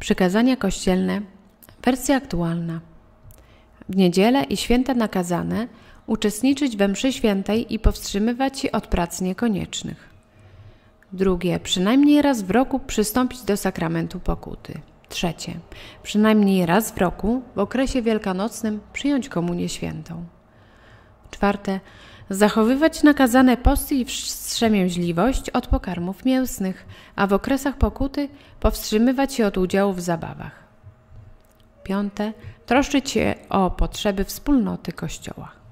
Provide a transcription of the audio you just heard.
Przykazania kościelne, wersja aktualna. W niedzielę i święta nakazane uczestniczyć we mszy świętej i powstrzymywać się od prac niekoniecznych. Drugie, przynajmniej raz w roku przystąpić do sakramentu pokuty. Trzecie, przynajmniej raz w roku w okresie wielkanocnym przyjąć komunię świętą. Czwarte, zachowywać nakazane posty i wstrzemięźliwość od pokarmów mięsnych, a w okresach pokuty powstrzymywać się od udziału w zabawach. Piąte, troszczyć się o potrzeby wspólnoty Kościoła.